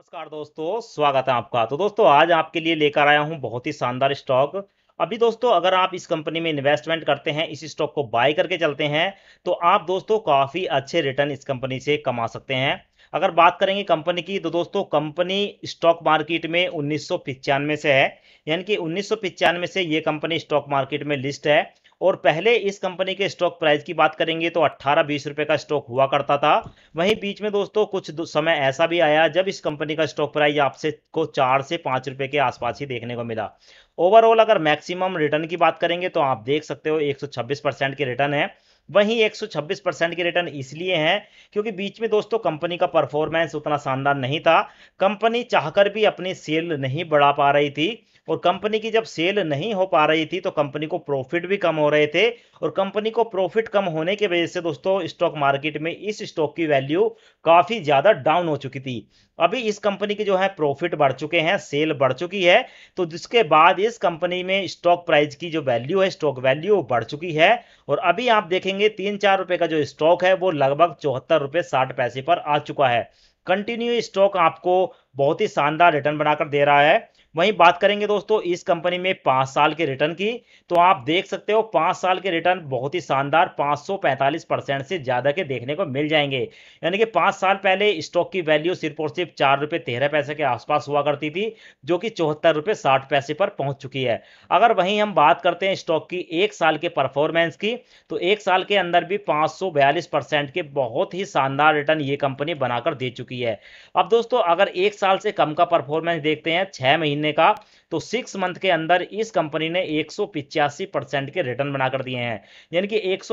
नमस्कार दोस्तों स्वागत है आपका तो दोस्तों आज आपके लिए लेकर आया हूं बहुत ही शानदार स्टॉक अभी दोस्तों अगर आप इस कंपनी में इन्वेस्टमेंट करते हैं इस स्टॉक को बाय करके चलते हैं तो आप दोस्तों काफ़ी अच्छे रिटर्न इस कंपनी से कमा सकते हैं अगर बात करेंगे कंपनी की तो दोस्तों कंपनी स्टॉक मार्केट में उन्नीस से है यानी कि उन्नीस से ये कंपनी स्टॉक मार्केट में लिस्ट है और पहले इस कंपनी के स्टॉक प्राइस की बात करेंगे तो अट्ठारह बीस रुपए का स्टॉक हुआ करता था वहीं बीच में दोस्तों कुछ दो समय ऐसा भी आया जब इस कंपनी का स्टॉक प्राइस आपसे को चार से पांच रुपए के आसपास ही देखने को मिला ओवरऑल अगर मैक्सिमम रिटर्न की बात करेंगे तो आप देख सकते हो एक परसेंट के रिटर्न है वहीं 126 परसेंट के रिटर्न इसलिए हैं क्योंकि बीच में दोस्तों कंपनी का परफॉर्मेंस उतना शानदार नहीं था कंपनी चाहकर भी अपनी सेल नहीं बढ़ा पा रही थी और कंपनी की जब सेल नहीं हो पा रही थी तो कंपनी को प्रॉफिट भी कम हो रहे थे और कंपनी को प्रॉफिट कम होने की वजह से दोस्तों स्टॉक मार्केट में इस स्टॉक की वैल्यू काफ़ी ज़्यादा डाउन हो चुकी थी अभी इस कंपनी के जो है प्रॉफिट बढ़ चुके हैं सेल बढ़ चुकी है तो जिसके बाद इस कंपनी में स्टॉक प्राइस की जो वैल्यू है स्टॉक वैल्यू बढ़ चुकी है और अभी आप देखेंगे तीन चार रुपये का जो स्टॉक है वो लगभग चौहत्तर रुपये साठ पैसे पर आ चुका है कंटिन्यू स्टॉक आपको बहुत ही शानदार रिटर्न बनाकर दे रहा है वहीं बात करेंगे दोस्तों इस कंपनी में पांच साल के रिटर्न की तो आप देख सकते हो पांच साल के रिटर्न बहुत ही शानदार 545 परसेंट से ज़्यादा के देखने को मिल जाएंगे यानी कि पांच साल पहले स्टॉक की वैल्यू सिर्फ और सिर्फ चार रुपए तेरह पैसे के आसपास हुआ करती थी जो कि चौहत्तर रुपए साठ पैसे पर पहुंच चुकी है अगर वहीं हम बात करते हैं स्टॉक की एक साल के परफॉर्मेंस की तो एक साल के अंदर भी पांच परसेंट के बहुत ही शानदार रिटर्न ये कंपनी बनाकर दे चुकी है अब दोस्तों अगर एक साल से कम का परफॉर्मेंस देखते हैं छह महीने महीने का तो सिक्स मंथ के अंदर इस कंपनी ने एक परसेंट के रिटर्न बनाकर दिए हैं यानी कि एक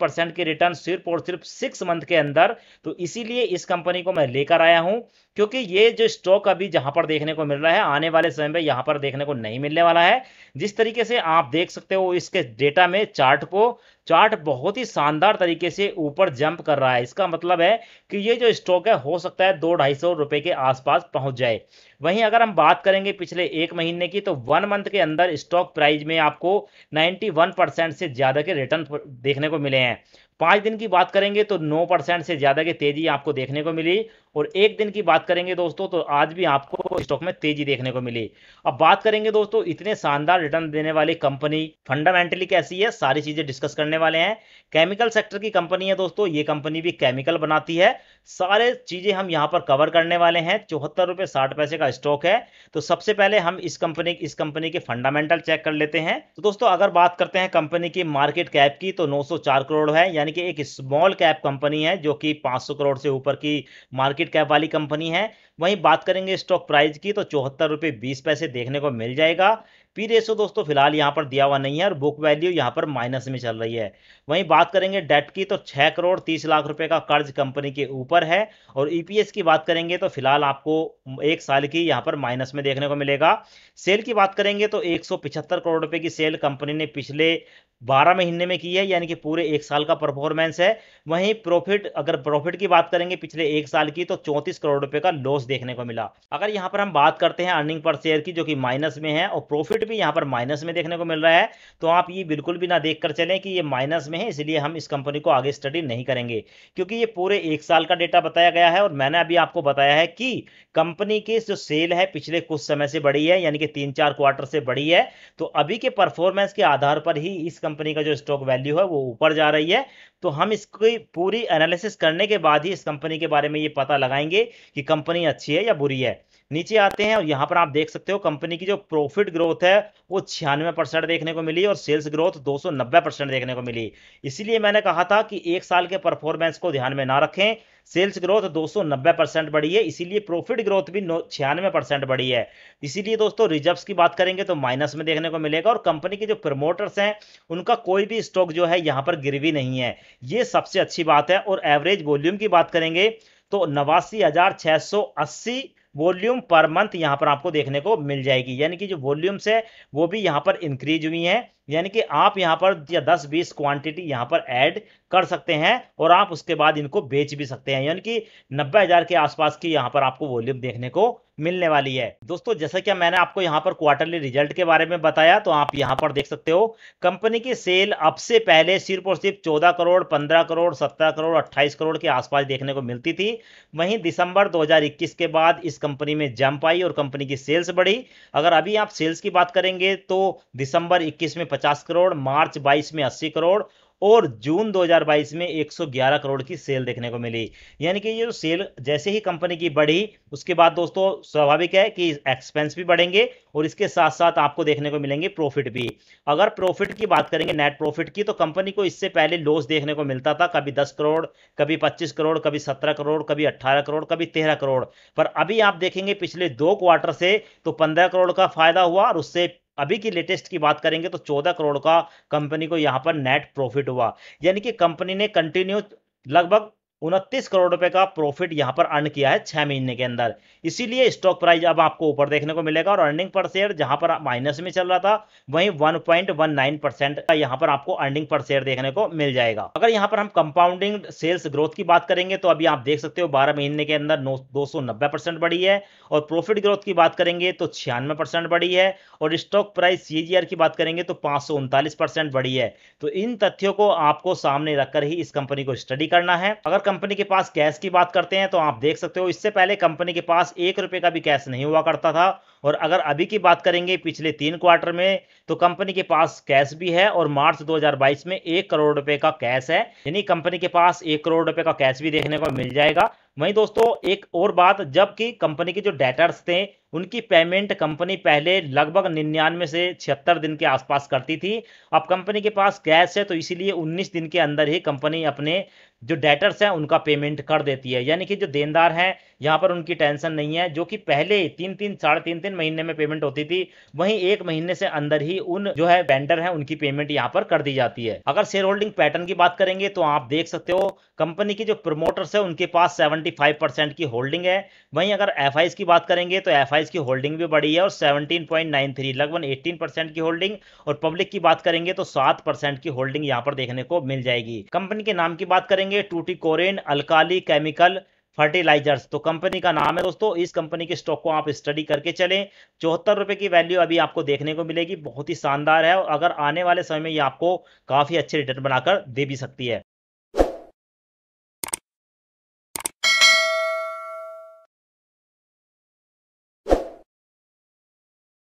परसेंट के रिटर्न सिर्फ और सिर्फ सिक्स मंथ के अंदर तो इसीलिए इस कंपनी को मैं लेकर आया हूं क्योंकि ये जो स्टॉक अभी जहां पर देखने को मिल रहा है आने वाले समय में यहां पर देखने को नहीं मिलने वाला है जिस तरीके से आप देख सकते हो इसके डेटा में चार्ट को चार्ट बहुत ही शानदार तरीके से ऊपर जंप कर रहा है इसका मतलब है कि ये जो स्टॉक है हो सकता है दो ढाई सौ रुपए के आसपास पहुंच जाए वहीं अगर हम बात करेंगे पिछले एक महीने महीने की तो वन मंथ के अंदर स्टॉक प्राइस में आपको 91 परसेंट से ज़्यादा के रिटर्न देखने को मिले हैं पाँच दिन की बात करेंगे तो नौ परसेंट से ज़्यादा की तेज़ी आपको देखने को मिली और एक दिन की बात करेंगे दोस्तों तो आज भी आपको स्टॉक में तेज़ी देखने को मिली अब बात करेंगे दोस्तों इतने शानदार रिटर्न देने वाली कंपनी फंडामेंटली कैसी है सारी चीज़ें डिस्कस करने वाले हैं केमिकल सेक्टर की कंपनी है दोस्तों ये कंपनी भी केमिकल बनाती है सारे चीज़ें हम यहाँ पर कवर करने वाले हैं चौहत्तर रुपए साठ पैसे का स्टॉक है तो सबसे पहले हम इस कंपनी इस कंपनी के फंडामेंटल चेक कर लेते हैं तो दोस्तों अगर बात करते हैं कंपनी की मार्केट कैप की तो नौ करोड़ है यानी कि एक स्मॉल कैप कंपनी है जो कि 500 करोड़ से ऊपर की मार्केट कैप वाली कंपनी है वहीं बात करेंगे स्टॉक प्राइस की तो चौहत्तर रुपये बीस पैसे देखने को मिल जाएगा पी रेशो दोस्तों फिलहाल यहाँ पर दिया हुआ नहीं है और बुक वैल्यू यहाँ पर माइनस में चल रही है वहीं बात करेंगे डेट की तो छः करोड़ तीस लाख रुपए का कर्ज कंपनी के ऊपर है और ईपीएस e की बात करेंगे तो फिलहाल आपको एक साल की यहाँ पर माइनस में देखने को मिलेगा सेल की बात करेंगे तो एक करोड़ रुपए की सेल कंपनी ने पिछले बारह महीने में की है यानी कि पूरे एक साल का परफॉर्मेंस है वहीं प्रॉफिट अगर प्रॉफिट की बात करेंगे पिछले एक साल की तो चौंतीस करोड़ रुपए का लॉस देखने को मिला अगर यहां पर हम बात करते हैं अर्निंग पर शेयर की जो कि माइनस में है और प्रॉफिट प्रॉफिट भी यहाँ पर माइनस में देखने को मिल रहा है तो आप ये बिल्कुल भी ना देख कर चलें कि ये माइनस में है इसलिए हम इस कंपनी को आगे स्टडी नहीं करेंगे क्योंकि ये पूरे एक साल का डेटा बताया गया है और मैंने अभी आपको बताया है कि कंपनी की जो सेल है पिछले कुछ समय से बढ़ी है यानी कि तीन चार क्वार्टर से बढ़ी है तो अभी के परफॉर्मेंस के आधार पर ही इस कंपनी का जो स्टॉक वैल्यू है वो ऊपर जा रही है तो हम इसकी पूरी एनालिसिस करने के बाद ही इस कंपनी के बारे में ये पता लगाएंगे कि कंपनी अच्छी है या बुरी है नीचे आते हैं और यहाँ पर आप देख सकते हो कंपनी की जो प्रॉफिट ग्रोथ है वो छियानवे परसेंट देखने को मिली और सेल्स ग्रोथ 290 परसेंट देखने को मिली इसीलिए मैंने कहा था कि एक साल के परफॉर्मेंस को ध्यान में ना रखें सेल्स ग्रोथ 290 परसेंट बढ़ी है इसीलिए प्रॉफिट ग्रोथ भी छियानवे परसेंट बढ़ी है इसीलिए दोस्तों रिजर्व्स की बात करेंगे तो माइनस में देखने को मिलेगा और कंपनी के जो प्रमोटर्स हैं उनका कोई भी स्टॉक जो है यहाँ पर गिरवी नहीं है ये सबसे अच्छी बात है और एवरेज वॉल्यूम की बात करेंगे तो नवासी हजार छः सौ अस्सी वॉल्यूम पर मंथ यहाँ पर आपको देखने को मिल जाएगी यानी कि जो वॉल्यूम्स है वो भी यहाँ पर इंक्रीज हुई है यानी कि आप यहाँ पर या दस बीस क्वांटिटी यहाँ पर ऐड कर सकते हैं और आप उसके बाद इनको बेच भी सकते हैं यानी कि नब्बे हज़ार के आसपास की यहाँ पर आपको वॉल्यूम देखने को मिलने वाली है दोस्तों जैसा कि मैंने आपको यहाँ पर क्वार्टरली रिजल्ट के बारे में बताया तो आप यहाँ पर देख सकते हो कंपनी की सेल अब से पहले सिर्फ और सिर्फ चौदह करोड़ पंद्रह करोड़ सत्रह करोड़ अट्ठाईस करोड़ के आसपास देखने को मिलती थी वहीं दिसंबर 2021 के बाद इस कंपनी में जंप आई और कंपनी की सेल्स बढ़ी अगर अभी आप सेल्स की बात करेंगे तो दिसंबर इक्कीस में पचास करोड़ मार्च बाईस में अस्सी करोड़ और जून 2022 में 111 करोड़ की सेल देखने को मिली यानी कि ये जो सेल जैसे ही कंपनी की बढ़ी उसके बाद दोस्तों स्वाभाविक है कि एक्सपेंस भी बढ़ेंगे और इसके साथ साथ आपको देखने को मिलेंगे प्रॉफिट भी अगर प्रॉफिट की बात करेंगे नेट प्रॉफिट की तो कंपनी को इससे पहले लॉस देखने को मिलता था कभी दस करोड़ कभी पच्चीस करोड़ कभी सत्रह करोड़ कभी अट्ठारह करोड़ कभी तेरह करोड़ पर अभी आप देखेंगे पिछले दो क्वार्टर से तो पंद्रह करोड़ का फायदा हुआ और उससे अभी की लेटेस्ट की बात करेंगे तो 14 करोड़ का कंपनी को यहां पर नेट प्रॉफिट हुआ यानी कि कंपनी ने कंटिन्यू लगभग उनतीस करोड़ रुपए का प्रॉफिट यहां पर अर्न किया है छह महीने के अंदर इसीलिए स्टॉक प्राइस अब आपको ऊपर देखने को मिलेगा और अर्निंग पर शेयर जहां पर माइनस में चल रहा था वहीं 1.19 परसेंट का यहां पर आपको अर्निंग पर शेयर देखने को मिल जाएगा अगर यहां पर हम कंपाउंडिंग सेल्स ग्रोथ की बात करेंगे तो अभी आप देख सकते हो बारह महीने के अंदर दो बढ़ी है और प्रॉफिट ग्रोथ की बात करेंगे तो छियानवे बढ़ी है और स्टॉक प्राइस सी की बात करेंगे तो पांच बढ़ी है तो इन तथ्यों को आपको सामने रखकर ही इस कंपनी को स्टडी करना है अगर कंपनी के पास कैश की बात करते हैं तो आप देख सकते हो इससे पहले कंपनी के पास एक रुपए का भी कैश नहीं हुआ करता था और अगर अभी की बात करेंगे पिछले तीन क्वार्टर में तो कंपनी के पास कैश भी है और मार्च 2022 में एक करोड़ रुपए का कैश है यानी कंपनी के पास एक करोड़ रुपए का कैश भी देखने को मिल जाएगा वहीं दोस्तों एक और बात जबकि कंपनी के जो डेटर्स थे उनकी पेमेंट कंपनी पहले लगभग निन्यानवे से छिहत्तर दिन के आसपास करती थी अब कंपनी के पास कैश है तो इसीलिए 19 दिन के अंदर ही कंपनी अपने जो डेटर्स हैं उनका पेमेंट कर देती है यानी कि जो देनदार हैं यहाँ पर उनकी टेंशन नहीं है जो कि पहले तीन तीन साढ़े तीन तीन महीने में पेमेंट होती थी वहीं एक महीने से अंदर ही उन जो है वेंडर है उनकी पेमेंट यहाँ पर कर दी जाती है अगर शेयर होल्डिंग पैटर्न की बात करेंगे तो आप देख सकते हो कंपनी के जो प्रमोटर्स है उनके पास सेवेंटी की होल्डिंग है वहीं अगर एफ की बात करेंगे तो एफ की होल्डिंग भी बड़ी है और सेवनटीन लगभग एटीन की होल्डिंग और पब्लिक की बात करेंगे तो सात की होल्डिंग यहाँ पर देखने को मिल जाएगी कंपनी के नाम की बात करेंगे Tuticorin alkali chemical fertilizers तो कंपनी का नाम है दोस्तों इस कंपनी के स्टॉक को आप स्टडी करके चलें चौहत्तर रुपये की वैल्यू अभी आपको देखने को मिलेगी बहुत ही शानदार है और अगर आने वाले समय में ये आपको काफ़ी अच्छे रिटर्न बनाकर दे भी सकती है